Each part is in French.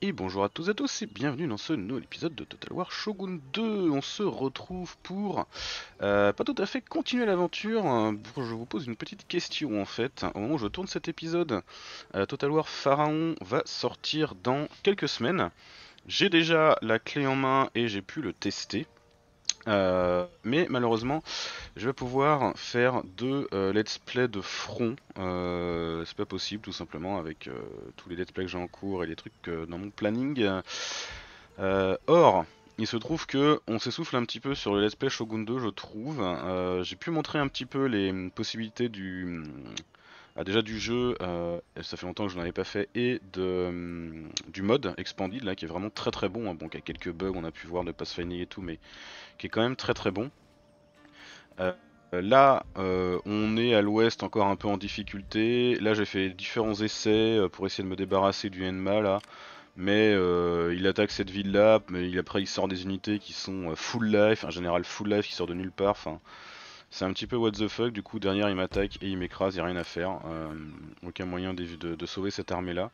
Et bonjour à tous et à tous et bienvenue dans ce nouvel épisode de Total War Shogun 2. On se retrouve pour, euh, pas tout à fait continuer l'aventure, hein, je vous pose une petite question en fait. Hein, au moment où je tourne cet épisode, euh, Total War Pharaon va sortir dans quelques semaines. J'ai déjà la clé en main et j'ai pu le tester. Euh, mais malheureusement, je vais pouvoir faire deux euh, let's play de front. Euh, c'est pas possible, tout simplement, avec tous les let's play que j'ai en cours et les trucs dans mon planning. or, il se trouve que on s'essouffle un petit peu sur le let's play Shogun 2, je trouve. j'ai pu montrer un petit peu les mm, possibilités du mm, ah, déjà du jeu, euh, ça fait longtemps que je n'en avais pas fait, et de, hum, du mode Expanded, là, qui est vraiment très très bon. Hein. Bon, qui a quelques bugs, on a pu voir de Pathfinding et tout, mais qui est quand même très très bon. Euh, là, euh, on est à l'ouest encore un peu en difficulté. Là, j'ai fait différents essais pour essayer de me débarrasser du Enma, là. Mais il attaque cette ville-là, mais après il sort des unités qui sont full life, un général full life qui sort de nulle part. Enfin, c'est un petit peu what the fuck, du coup derrière il m'attaque et il m'écrase, il a rien à faire. Euh, aucun moyen de, sauver cette armée là.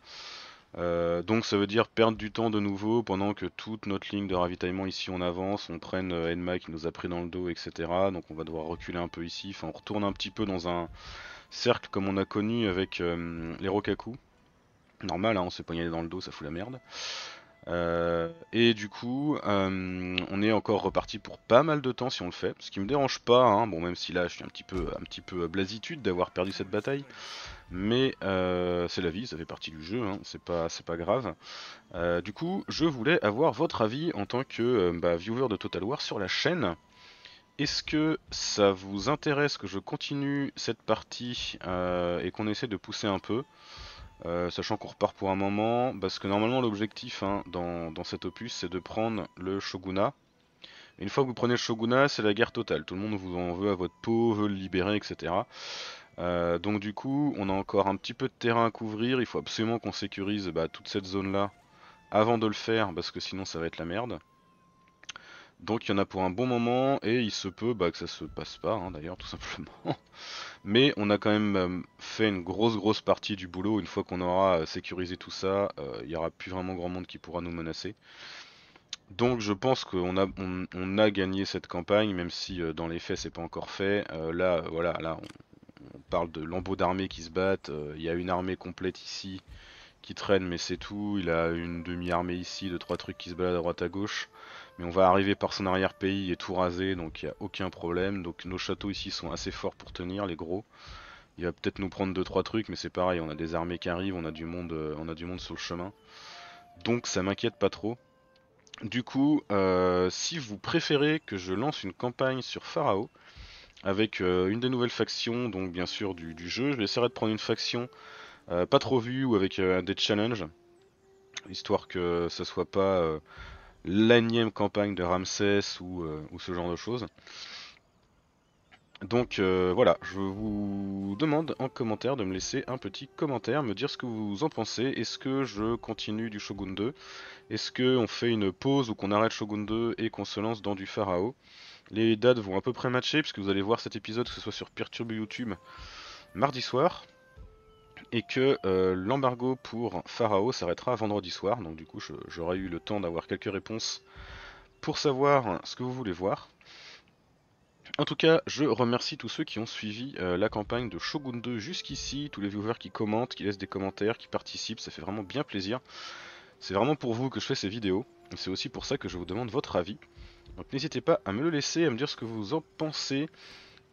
Euh, donc ça veut dire perdre du temps de nouveau pendant que toute notre ligne de ravitaillement ici on avance, on prenne euh, Enma qui nous a pris dans le dos, etc. Donc on va devoir reculer un peu ici, enfin on retourne un petit peu dans un cercle comme on a connu avec les Rokaku. Normal, hein, on s'est poigné dans le dos, ça fout la merde. Euh, et du coup, euh, on est encore reparti pour pas mal de temps si on le fait, ce qui me dérange pas. Hein. bon, même si là, je suis un petit peu, un petit peu à blasitude d'avoir perdu cette bataille, mais euh, c'est la vie, ça fait partie du jeu, hein. c'est pas, grave. du coup, je voulais avoir votre avis en tant que bah, viewer de Total War sur la chaîne. Est-ce que ça vous intéresse que je continue cette partie et qu'on essaie de pousser un peu euh, sachant qu'on repart pour un moment, parce que normalement l'objectif hein, dans, cet opus c'est de prendre le shogunat. Une fois que vous prenez le shogunat, c'est la guerre totale, tout le monde vous en veut à votre peau, veut le libérer, etc. Euh, donc du coup, on a encore un petit peu de terrain à couvrir, il faut absolument qu'on sécurise bah, toute cette zone là avant de le faire, parce que sinon ça va être la merde. Donc il y en a pour un bon moment, et il se peut bah, que ça se passe pas, hein, d'ailleurs, tout simplement. Mais on a quand même... Euh, fait une grosse grosse partie du boulot. Une fois qu'on aura euh, sécurisé tout ça, il euh, n'y aura plus vraiment grand monde qui pourra nous menacer. Donc je pense qu'on a, on, a gagné cette campagne, même si euh, dans les faits c'est pas encore fait. là, voilà, là on, parle de lambeaux d'armée qui se battent. Il y a une armée complète ici qui traîne, mais c'est tout. Il a une demi-armée ici, deux trois trucs qui se baladent à droite à gauche. Mais on va arriver par son arrière-pays et tout rasé donc il n'y a aucun problème. Donc nos châteaux ici sont assez forts pour tenir, les gros. Il va peut-être nous prendre 2-3 trucs, mais c'est pareil, on a des armées qui arrivent, on a du monde, euh, on a du monde sur le chemin. Donc ça m'inquiète pas trop. Du coup, euh, si vous préférez que je lance une campagne sur Pharaoh, avec euh, une des nouvelles factions, donc bien sûr du, jeu, je vais essayer de prendre une faction pas trop vue ou avec des challenges, histoire que ce soit pas l'énième campagne de Ramsès ou, ou, ce genre de choses. Donc euh, voilà, je vous demande en commentaire de me laisser un petit commentaire, me dire ce que vous en pensez. Est-ce que je continue du Shogun 2 Est-ce qu'on fait une pause ou qu'on arrête Shogun 2 et qu'on se lance dans du Pharao Les dates vont à peu près matcher, puisque vous allez voir cet épisode, que ce soit sur Perturbe YouTube mardi soir, et que euh, l'embargo pour Pharao s'arrêtera vendredi soir. Donc du coup, j'aurai eu le temps d'avoir quelques réponses pour savoir ce que vous voulez voir. En tout cas, je remercie tous ceux qui ont suivi euh, la campagne de Shogun 2 jusqu'ici, tous les viewers qui commentent, qui laissent des commentaires, qui participent, ça fait vraiment bien plaisir. C'est vraiment pour vous que je fais ces vidéos, et c'est aussi pour ça que je vous demande votre avis. Donc n'hésitez pas à me le laisser, à me dire ce que vous en pensez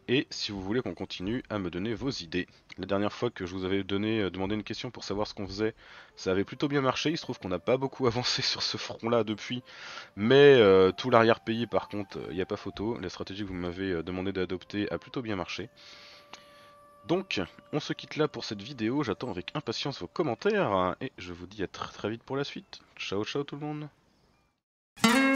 et si vous voulez qu'on continue à me donner vos idées. La dernière fois que je vous avais euh, demandé une question pour savoir ce qu'on faisait, ça avait plutôt bien marché, il se trouve qu'on n'a pas beaucoup avancé sur ce front-là depuis, mais euh, tout l'arrière-pays par contre, euh, il n'y a pas photo, la stratégie que vous m'avez demandé d'adopter a plutôt bien marché. Donc, on se quitte là pour cette vidéo, j'attends avec impatience vos commentaires, et je vous dis à très très vite pour la suite. Ciao ciao tout le monde